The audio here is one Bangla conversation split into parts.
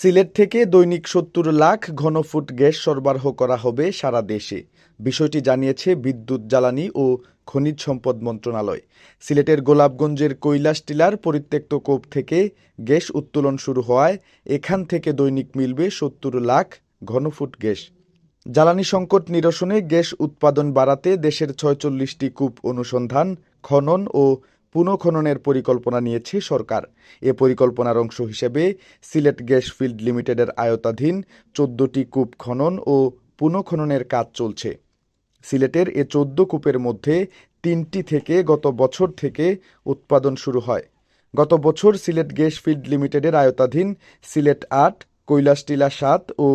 সিলেট থেকে দৈনিক সত্তর লাখ ঘনফুট গ্যাস সরবরাহ করা হবে সারা দেশে বিষয়টি জানিয়েছে বিদ্যুৎ জ্বালানি ও খনিজ সম্পদ মন্ত্রণালয় সিলেটের গোলাপগঞ্জের কৈলাস টিলার পরিত্যক্ত কোপ থেকে গ্যাস উত্তোলন শুরু হওয়ায় এখান থেকে দৈনিক মিলবে সত্তর লাখ ঘনফুট গ্যাস জ্বালানি সংকট নিরসনে গ্যাস উৎপাদন বাড়াতে দেশের ছয়চল্লিশটি কূপ অনুসন্ধান খনন ও পুনঃখননের পরিকল্পনা নিয়েছে সরকার এ পরিকল্পনার অংশ হিসেবে সিলেট গ্যাস ফিল্ড লিমিটেডের আয়তাধীন চোদ্দটি কূপ খনন ও পুনঃখননের কাজ চলছে সিলেটের এ চোদ্দ কূপের মধ্যে তিনটি থেকে গত বছর থেকে উৎপাদন শুরু হয় গত বছর সিলেট গ্যাস ফিল্ড লিমিটেডের আয়তাধীন সিলেট আট কৈলাসটিলা সাত ও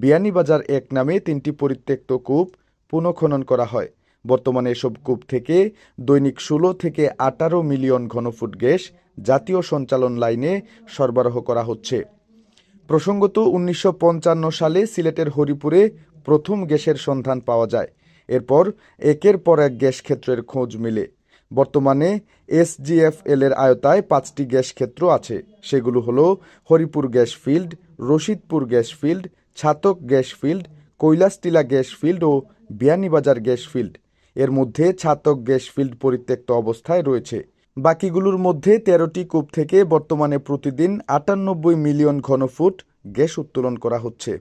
বিয়ানীবাজার এক নামে তিনটি পরিত্যক্ত কূপ পুনঃখনন করা হয় বর্তমানে এসব কূপ থেকে দৈনিক ষোলো থেকে আঠারো মিলিয়ন ঘনফুট গ্যাস জাতীয় সঞ্চালন লাইনে সরবরাহ করা হচ্ছে প্রসঙ্গত উনিশশো সালে সিলেটের হরিপুরে প্রথম গ্যাসের সন্ধান পাওয়া যায় এরপর একের পর এক গ্যাস ক্ষেত্রের খোঁজ মেলে বর্তমানে এসজিএফএল এর আয়তায় পাঁচটি গ্যাস ক্ষেত্র আছে সেগুলো হল Haripur gas field Rashidpur gas field Chhatak gas field Kailashtila gas field ও বিয়ানীবাজার গ্যাস ফিল্ড এর মধ্যে ছাতক গ্যাস ফিল্ড পরিত্যক্ত অবস্থায় রয়েছে বাকিগুলোর মধ্যে তেরোটি কূপ থেকে বর্তমানে প্রতিদিন আটানব্বই মিলিয়ন ঘনফুট গ্যাস উত্তোলন করা হচ্ছে